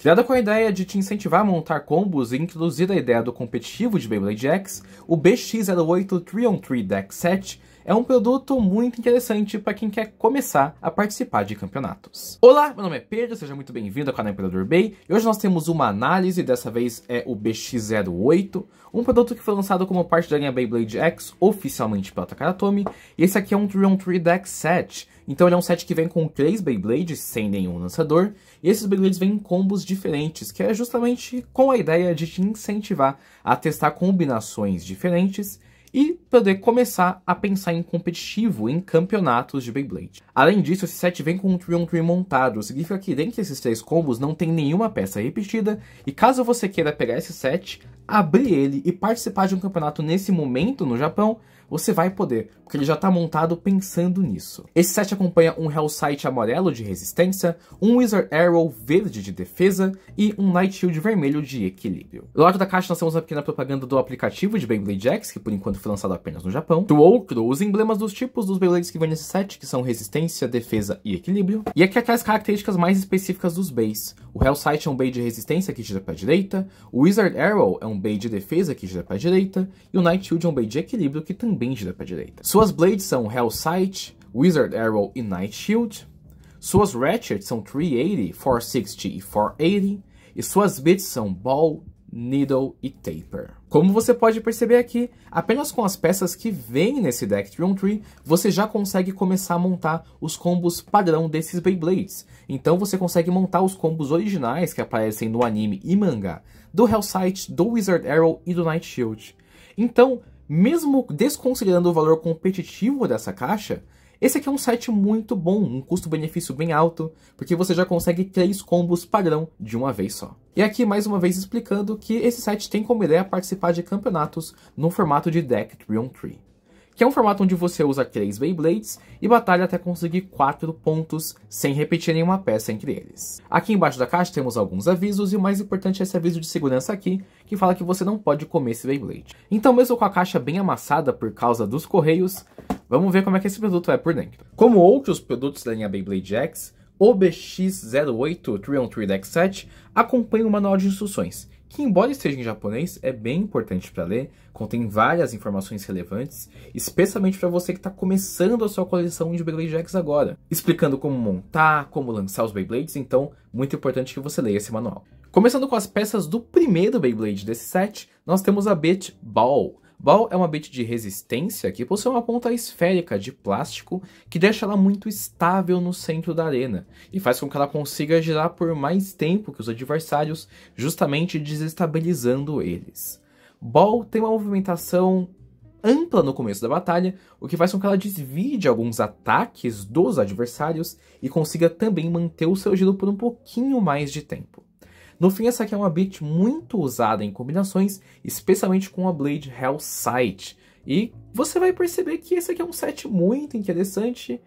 Criada com a ideia de te incentivar a montar combos e introduzida a ideia do competitivo de Beyblade X, o BX-08 3-on-3 Deck 7 é um produto muito interessante para quem quer começar a participar de campeonatos. Olá, meu nome é Pedro, seja muito bem-vindo ao canal Imperador Bay, e hoje nós temos uma análise, dessa vez é o BX-08, um produto que foi lançado como parte da linha Beyblade X, oficialmente pela Takaratomi, e esse aqui é um 3-on-3 Deck 7, então ele é um set que vem com três Beyblades, sem nenhum lançador, e esses Beyblades vêm em combos diferentes, que é justamente com a ideia de te incentivar a testar combinações diferentes e poder começar a pensar em competitivo em campeonatos de Beyblade. Além disso, esse set vem com um on Tree montado, significa que dentro desses três combos não tem nenhuma peça repetida, e caso você queira pegar esse set, abrir ele e participar de um campeonato nesse momento no Japão, você vai poder, porque ele já está montado pensando nisso. Esse set acompanha um Hellsight amarelo de resistência, um Wizard Arrow verde de defesa e um Night Shield vermelho de equilíbrio. Do lado da caixa nós temos uma pequena propaganda do aplicativo de Beyblade X, que por enquanto foi lançado apenas no Japão. Do outro, os emblemas dos tipos dos Beyblades que vem nesse set, que são resistência, defesa e equilíbrio. E aqui é aquelas características mais específicas dos Bey's. O Hellsight é um Bey de resistência que gira para a direita, o Wizard Arrow é um Bey de defesa que gira para a direita, e o Night Shield é um Bey de equilíbrio que também bendida para direita. Suas blades são Hellsight, Wizard Arrow e Night Shield. Suas ratchets são 380, 460 e 480. E suas bits são Ball, Needle e Taper. Como você pode perceber aqui, apenas com as peças que vêm nesse deck Trion Tree, você já consegue começar a montar os combos padrão desses Beyblades. Então você consegue montar os combos originais que aparecem no anime e mangá, do Hellsight, do Wizard Arrow e do Night Shield. Então, mesmo desconsiderando o valor competitivo dessa caixa, esse aqui é um site muito bom, um custo-benefício bem alto, porque você já consegue três combos padrão de uma vez só. E aqui mais uma vez explicando que esse site tem como ideia participar de campeonatos no formato de Deck Tree on Tree que é um formato onde você usa três Beyblades e batalha até conseguir quatro pontos sem repetir nenhuma peça entre eles. Aqui embaixo da caixa temos alguns avisos e o mais importante é esse aviso de segurança aqui, que fala que você não pode comer esse Beyblade. Então mesmo com a caixa bem amassada por causa dos correios, vamos ver como é que esse produto é por dentro. Como outros produtos da linha Beyblade X, o BX-08 Trion 3 Deck 7 acompanha o manual de instruções, que, embora esteja em japonês, é bem importante para ler, contém várias informações relevantes, especialmente para você que está começando a sua coleção de Beyblade Jacks agora, explicando como montar, como lançar os Beyblades, então muito importante que você leia esse manual. Começando com as peças do primeiro Beyblade desse set, nós temos a Beat Ball, Ball é uma bit de resistência que possui uma ponta esférica de plástico que deixa ela muito estável no centro da arena e faz com que ela consiga girar por mais tempo que os adversários, justamente desestabilizando eles. Ball tem uma movimentação ampla no começo da batalha, o que faz com que ela desvie alguns ataques dos adversários e consiga também manter o seu giro por um pouquinho mais de tempo. No fim, essa aqui é uma bit muito usada em combinações, especialmente com a Blade Hell Sight. E você vai perceber que esse aqui é um set muito interessante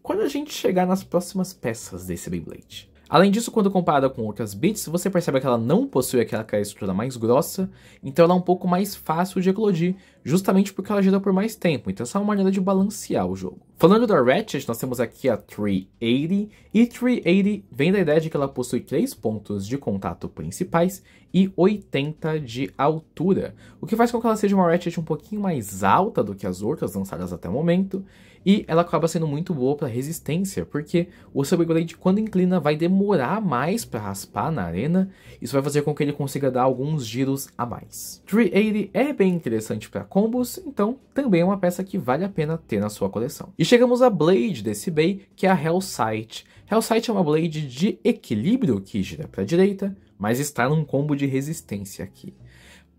quando a gente chegar nas próximas peças desse Beyblade. Além disso, quando comparada com outras bits, você percebe que ela não possui aquela estrutura mais grossa, então ela é um pouco mais fácil de eclodir, justamente porque ela gira por mais tempo, então essa é uma maneira de balancear o jogo. Falando da Ratchet, nós temos aqui a 380, e 380 vem da ideia de que ela possui 3 pontos de contato principais e 80 de altura, o que faz com que ela seja uma Ratchet um pouquinho mais alta do que as outras lançadas até o momento, e ela acaba sendo muito boa para resistência, porque o seu quando inclina, vai demorar mais para raspar na arena. Isso vai fazer com que ele consiga dar alguns giros a mais. 380 é bem interessante para combos, então também é uma peça que vale a pena ter na sua coleção. E chegamos à Blade desse Bay, que é a Hellsight. Hellsight é uma Blade de equilíbrio que gira para a direita, mas está num combo de resistência aqui.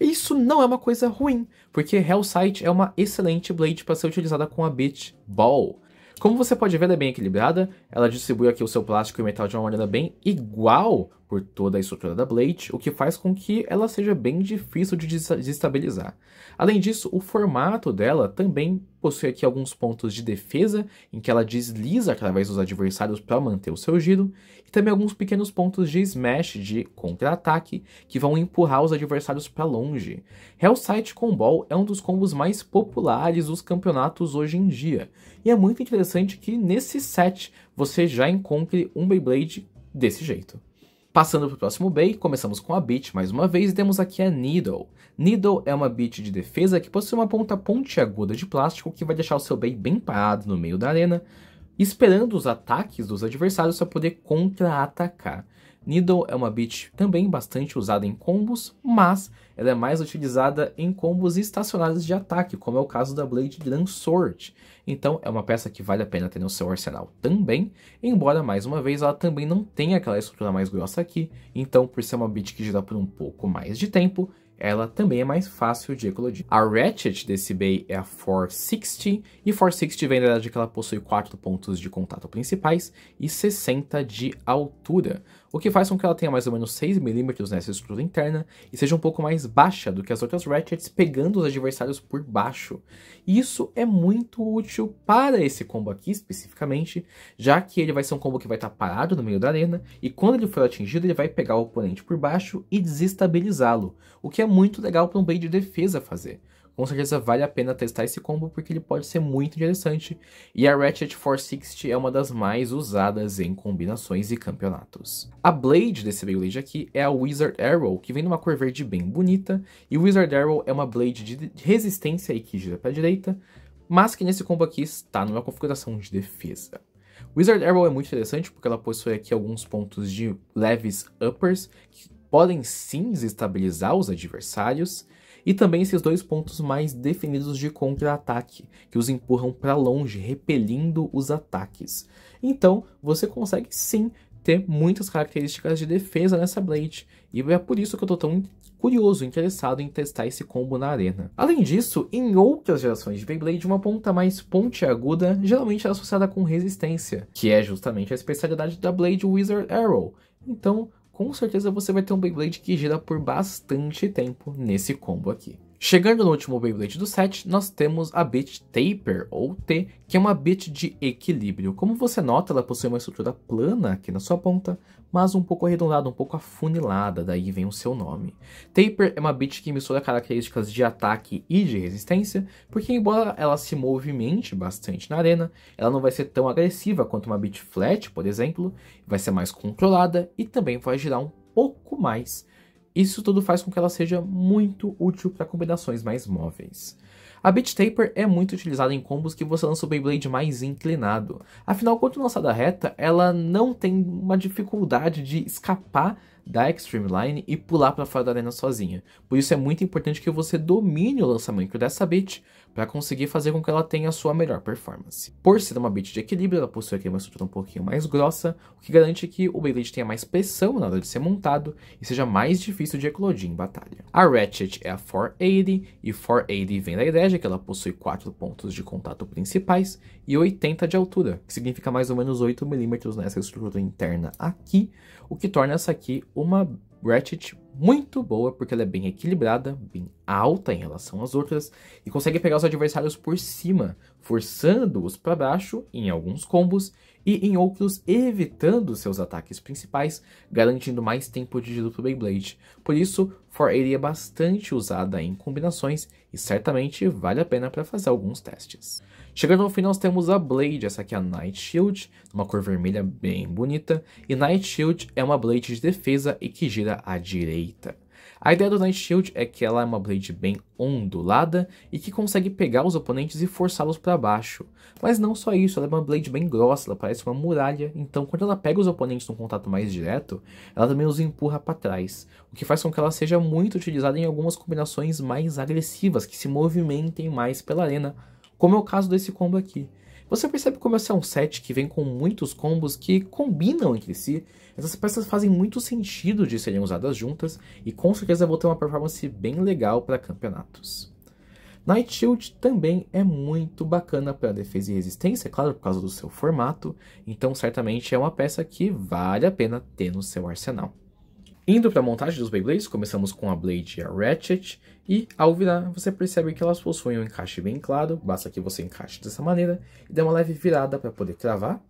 Isso não é uma coisa ruim, porque Hellsight é uma excelente Blade para ser utilizada com a Beat Ball. Como você pode ver, ela é bem equilibrada, ela distribui aqui o seu plástico e metal de uma maneira bem igual por toda a estrutura da Blade, o que faz com que ela seja bem difícil de desestabilizar. Além disso, o formato dela também possui aqui alguns pontos de defesa, em que ela desliza através dos adversários para manter o seu giro, e também alguns pequenos pontos de smash, de contra-ataque, que vão empurrar os adversários para longe. Hellsight Comball é um dos combos mais populares dos campeonatos hoje em dia, e é muito interessante que nesse set você já encontre um Beyblade desse jeito. Passando para o próximo Bay, começamos com a Beat mais uma vez e temos aqui a Needle. Needle é uma Beat de defesa que possui uma ponta pontiaguda de plástico que vai deixar o seu Bay bem parado no meio da arena, esperando os ataques dos adversários para poder contra-atacar. Needle é uma Beat também bastante usada em combos, mas ela é mais utilizada em combos estacionários de ataque, como é o caso da Blade Sword. Então é uma peça que vale a pena ter no seu arsenal também, embora mais uma vez ela também não tenha aquela estrutura mais grossa aqui, então por ser uma bit que gira por um pouco mais de tempo, ela também é mais fácil de eclodir. A Ratchet desse Bay é a 460, e 460 vem da de que ela possui 4 pontos de contato principais e 60 de altura o que faz com que ela tenha mais ou menos 6mm nessa né, estrutura interna e seja um pouco mais baixa do que as outras Ratchets, pegando os adversários por baixo. isso é muito útil para esse combo aqui especificamente, já que ele vai ser um combo que vai estar parado no meio da arena, e quando ele for atingido ele vai pegar o oponente por baixo e desestabilizá-lo, o que é muito legal para um bem de defesa fazer com certeza vale a pena testar esse combo porque ele pode ser muito interessante e a Ratchet 460 é uma das mais usadas em combinações e campeonatos. A Blade desse Beyblade aqui é a Wizard Arrow, que vem numa cor verde bem bonita, e Wizard Arrow é uma Blade de resistência e que gira para a direita, mas que nesse combo aqui está numa configuração de defesa. Wizard Arrow é muito interessante porque ela possui aqui alguns pontos de leves uppers que podem sim desestabilizar os adversários, e também esses dois pontos mais definidos de contra-ataque, que os empurram para longe, repelindo os ataques. Então, você consegue sim ter muitas características de defesa nessa Blade, e é por isso que eu estou tão curioso, interessado em testar esse combo na arena. Além disso, em outras gerações de Beyblade, uma ponta mais pontiaguda geralmente é associada com resistência, que é justamente a especialidade da Blade Wizard Arrow. Então, com certeza você vai ter um Beyblade que gira por bastante tempo nesse combo aqui. Chegando no último Beyblade do set, nós temos a Bit Taper, ou T, que é uma bit de equilíbrio. Como você nota, ela possui uma estrutura plana aqui na sua ponta, mas um pouco arredondada, um pouco afunilada, daí vem o seu nome. Taper é uma bit que mistura características de ataque e de resistência, porque embora ela se movimente bastante na arena, ela não vai ser tão agressiva quanto uma bit flat, por exemplo, vai ser mais controlada e também vai girar um pouco mais. Isso tudo faz com que ela seja muito útil para combinações mais móveis. A Beat Taper é muito utilizada em combos que você lança o Beyblade mais inclinado. Afinal, quando lançada reta, ela não tem uma dificuldade de escapar da Extreme Line e pular para fora da arena sozinha. Por isso é muito importante que você domine o lançamento dessa Beat para conseguir fazer com que ela tenha a sua melhor performance. Por ser uma Beyblade de equilíbrio, ela possui aqui uma estrutura um pouquinho mais grossa, o que garante que o Beyblade tenha mais pressão na hora de ser montado e seja mais difícil de eclodir em batalha. A Ratchet é a 480, e 480 vem da ideia de que ela possui 4 pontos de contato principais e 80 de altura, que significa mais ou menos 8 milímetros nessa estrutura interna aqui, o que torna essa aqui uma Ratchet muito boa, porque ela é bem equilibrada, bem alta em relação às outras, e consegue pegar os adversários por cima, forçando-os para baixo em alguns combos e em outros evitando seus ataques principais, garantindo mais tempo de giro para Beyblade. Por isso, 480 é bastante usada em combinações e certamente vale a pena para fazer alguns testes. Chegando ao final, temos a Blade, essa aqui é a Night Shield, uma cor vermelha bem bonita, e Night Shield é uma Blade de defesa e que gira à direita. A ideia do Night Shield é que ela é uma Blade bem ondulada e que consegue pegar os oponentes e forçá-los para baixo. Mas não só isso, ela é uma Blade bem grossa, ela parece uma muralha, então quando ela pega os oponentes num contato mais direto, ela também os empurra para trás, o que faz com que ela seja muito utilizada em algumas combinações mais agressivas, que se movimentem mais pela arena, como é o caso desse combo aqui. Você percebe como esse é um set que vem com muitos combos que combinam entre si, essas peças fazem muito sentido de serem usadas juntas e com certeza vão ter uma performance bem legal para campeonatos. Night Shield também é muito bacana para defesa e resistência, é claro, por causa do seu formato, então certamente é uma peça que vale a pena ter no seu arsenal. Indo para a montagem dos Beyblades, começamos com a Blade e a Ratchet, e ao virar você percebe que elas possuem um encaixe bem claro, basta que você encaixe dessa maneira e dê uma leve virada para poder travar.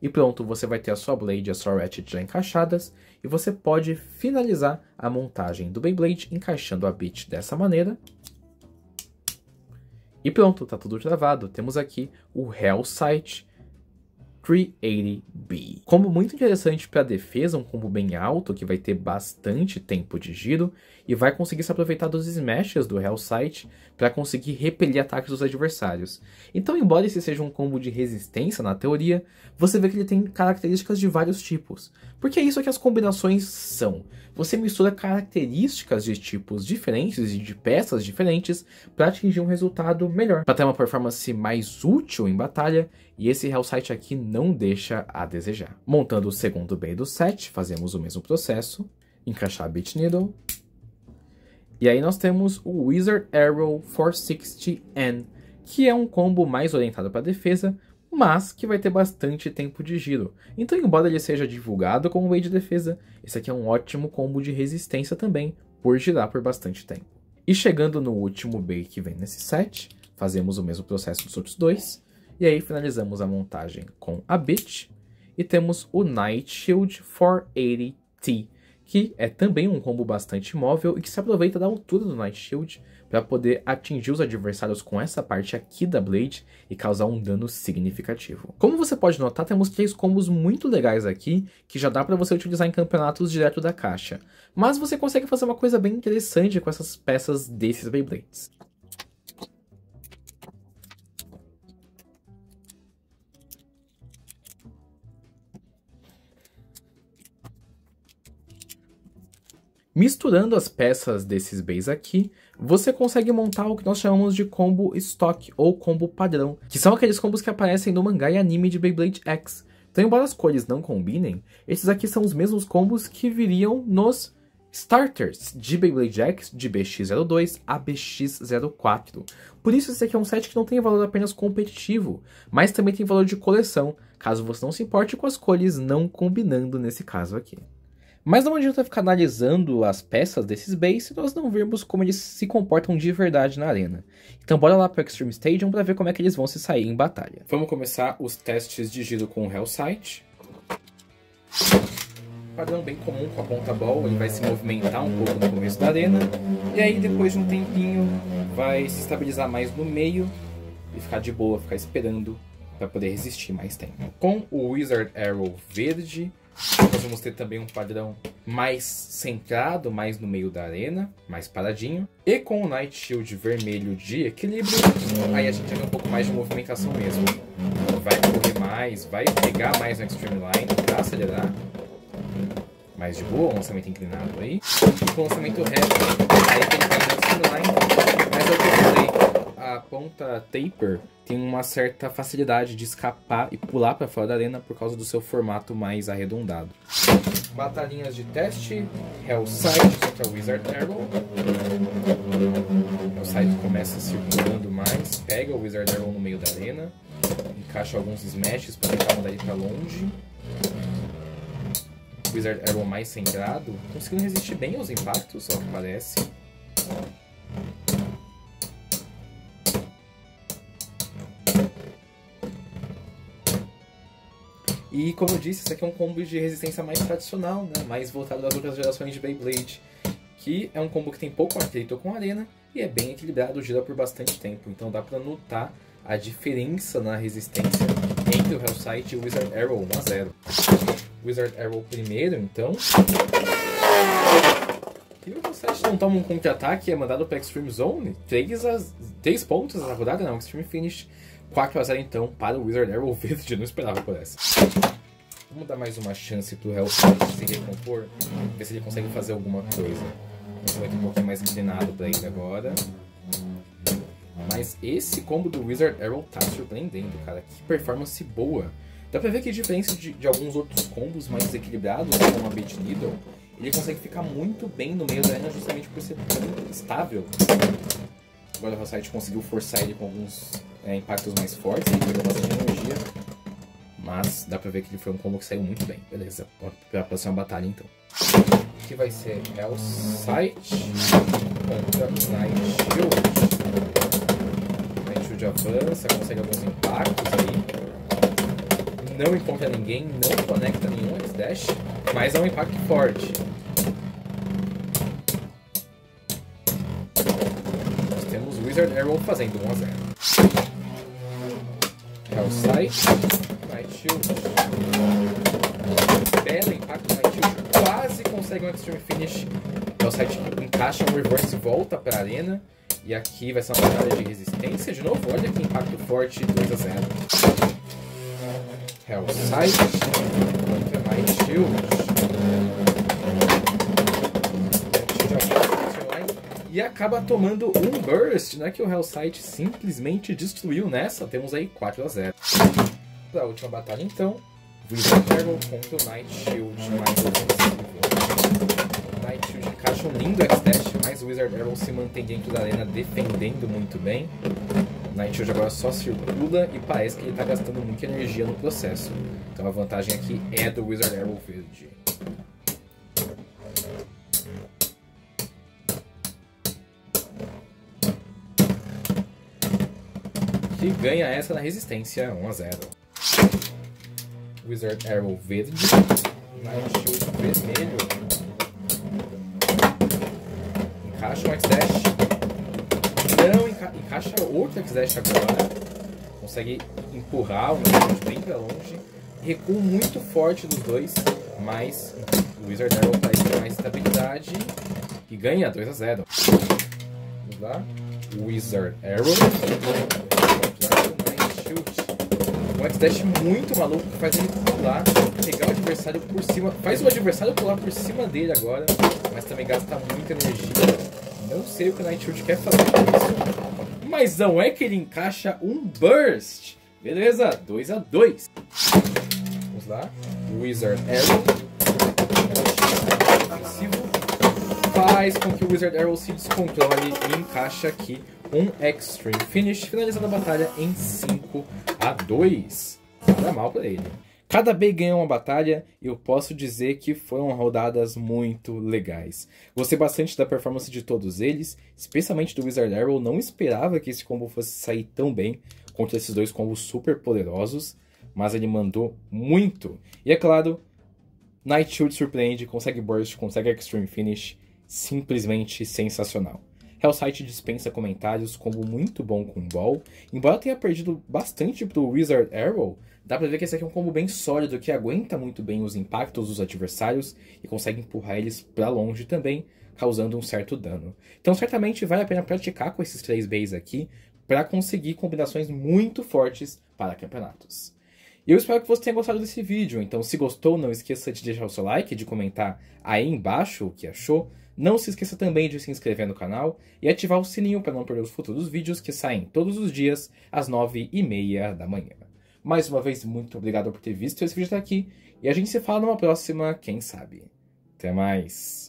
E pronto, você vai ter a sua Blade e a sua Ratchet já encaixadas, e você pode finalizar a montagem do Beyblade encaixando a bit dessa maneira. E pronto, está tudo travado. Temos aqui o Hell Sight, 380B. Combo muito interessante para defesa, um combo bem alto que vai ter bastante tempo de giro e vai conseguir se aproveitar dos smashes do Hell Sight para conseguir repelir ataques dos adversários. Então, embora esse seja um combo de resistência na teoria, você vê que ele tem características de vários tipos, porque é isso que as combinações são. Você mistura características de tipos diferentes e de peças diferentes para atingir um resultado melhor, para ter uma performance mais útil em batalha, e esse Hellsight aqui não deixa a desejar. Montando o segundo bem do set, fazemos o mesmo processo, encaixar a bit needle, e aí nós temos o Wizard Arrow 460N, que é um combo mais orientado para defesa, mas que vai ter bastante tempo de giro. Então, embora ele seja divulgado como meio de defesa, esse aqui é um ótimo combo de resistência também, por girar por bastante tempo. E chegando no último bay que vem nesse set, fazemos o mesmo processo dos outros dois, e aí finalizamos a montagem com a Bit, e temos o Night Shield 480T, que é também um combo bastante móvel e que se aproveita da altura do Night Shield para poder atingir os adversários com essa parte aqui da Blade e causar um dano significativo. Como você pode notar, temos três combos muito legais aqui que já dá para você utilizar em campeonatos direto da caixa, mas você consegue fazer uma coisa bem interessante com essas peças desses Beyblades. Misturando as peças desses bays aqui, você consegue montar o que nós chamamos de combo estoque ou combo padrão, que são aqueles combos que aparecem no mangá e anime de Beyblade X. Então, embora as cores não combinem, esses aqui são os mesmos combos que viriam nos starters de Beyblade X, de BX02 a BX04. Por isso, esse aqui é um set que não tem valor apenas competitivo, mas também tem valor de coleção, caso você não se importe com as cores não combinando nesse caso aqui. Mas não adianta ficar analisando as peças desses bays se nós não virmos como eles se comportam de verdade na arena. Então bora lá pro Extreme Stadium para ver como é que eles vão se sair em batalha. Vamos começar os testes de giro com o Hellsight. Padrão bem comum com a ponta ball, ele vai se movimentar um pouco no começo da arena, e aí depois de um tempinho vai se estabilizar mais no meio e ficar de boa, ficar esperando para poder resistir mais tempo. Com o Wizard Arrow verde, nós vamos ter também um padrão mais centrado, mais no meio da arena, mais paradinho. E com o Night Shield vermelho de equilíbrio, aí a gente tem um pouco mais de movimentação mesmo. Vai correr mais, vai pegar mais no Extreme Line pra acelerar. Mais de boa, um lançamento inclinado aí. E com o lançamento reto, aí tem que a ponta Taper tem uma certa facilidade de escapar e pular para fora da arena por causa do seu formato mais arredondado. Batalhinhas de teste, Hellside é contra é Wizard Errol. Hellside começa circulando mais, pega o Wizard Arrow no meio da arena, encaixa alguns smashes para tentar mandar ele para longe. Wizard Arrow mais centrado, conseguindo resistir bem aos impactos, só que parece. E como eu disse, isso aqui é um combo de resistência mais tradicional, né? mais voltado às outras gerações de Beyblade, que é um combo que tem pouco atrito com a arena e é bem equilibrado, gira por bastante tempo, então dá para notar a diferença na resistência entre o Hellsight e o Wizard Arrow 1 a 0. Wizard Arrow primeiro, então. E o Hellsight não toma um contra-ataque, é mandado pra Extreme Zone, 3, a, 3 pontos na rodada, não, né? Extreme Finish 4x0 então para o Wizard Arrow Verde, não esperava por essa. Vamos dar mais uma chance pro Hellfire se recompor, ver se ele consegue fazer alguma coisa. Esse vai ter um pouquinho mais inclinado pra ele agora. Mas esse combo do Wizard Arrow tá surpreendendo, cara. Que performance boa. Dá pra ver que a diferença de, de alguns outros combos mais desequilibrados, como a Beat Needle, ele consegue ficar muito bem no meio da arena justamente por ser tão estável. Agora o Hellside conseguiu forçar ele com alguns é, impactos mais fortes, ele perdeu bastante energia. Mas dá pra ver que ele foi um combo que saiu muito bem. Beleza, bora pra próxima batalha então. Que vai ser É o Sight. contra Nightshade. Shield avança, consegue alguns impactos aí. Não encontra ninguém, não conecta nenhum X-Dash, mas é um impacto forte. Nós temos Wizard Arrow fazendo 1x0 não sai. Night Shield. Bela impacto Night Shield. Quase consegue um Extreme Finish. É o site que encaixa um reverse volta para a arena. E aqui vai ser uma batalha de resistência de novo. Olha que impacto forte, 2 a 0. Hellsight contra Night Shield. e acaba tomando um Burst, né, que o Sight simplesmente destruiu nessa. Temos aí 4 a 0 Da última batalha, então, Wizard contra o Night Shield mais ofensivo. Night Shield encaixa um lindo X-Dash, mas o Wizard Arrow se mantém dentro da arena defendendo muito bem. Night Shield agora só circula e parece que ele está gastando muita energia no processo. Então a vantagem aqui é do Wizard Arrow verde. que ganha essa na resistência 1 a 0. Wizard Arrow verde, Night vermelho, encaixa um X-Dash, não enca encaixa outro X-Dash agora, consegue empurrar o Night bem pra longe, recuo muito forte dos dois, mas o Wizard Arrow traz tá mais estabilidade e ganha 2 a 0. Vamos lá. Wizard Arrow chutes. Um X-Dash muito maluco que faz ele pular, pegar o adversário por cima. Faz o adversário pular por cima dele agora, mas também gasta muita energia. Não sei o que o Nightshot quer fazer com isso, mas não é que ele encaixa um Burst. Beleza, 2 a 2 Vamos lá. Wizard Arrow. Faz com que o Wizard Arrow se descontrole e encaixa aqui um Extreme finish, finalizando a batalha em 5 a 2. Nada mal para ele. Cada B ganhou uma batalha e eu posso dizer que foram rodadas muito legais. Gostei bastante da performance de todos eles, especialmente do Wizard Arrow. Não esperava que esse combo fosse sair tão bem contra esses dois combos super poderosos, mas ele mandou muito. E é claro, Night Shield surpreende, consegue burst, consegue extreme finish, simplesmente sensacional site dispensa comentários, combo muito bom com o Ball. Embora tenha perdido bastante pro Wizard Arrow, dá pra ver que esse aqui é um combo bem sólido que aguenta muito bem os impactos dos adversários e consegue empurrar eles para longe também, causando um certo dano. Então certamente vale a pena praticar com esses três Bs aqui para conseguir combinações muito fortes para campeonatos. E eu espero que você tenha gostado desse vídeo, então se gostou não esqueça de deixar o seu like, de comentar aí embaixo o que achou, não se esqueça também de se inscrever no canal e ativar o sininho para não perder os futuros vídeos que saem todos os dias às 9h30 da manhã. Mais uma vez, muito obrigado por ter visto esse vídeo até aqui e a gente se fala numa próxima, quem sabe. Até mais!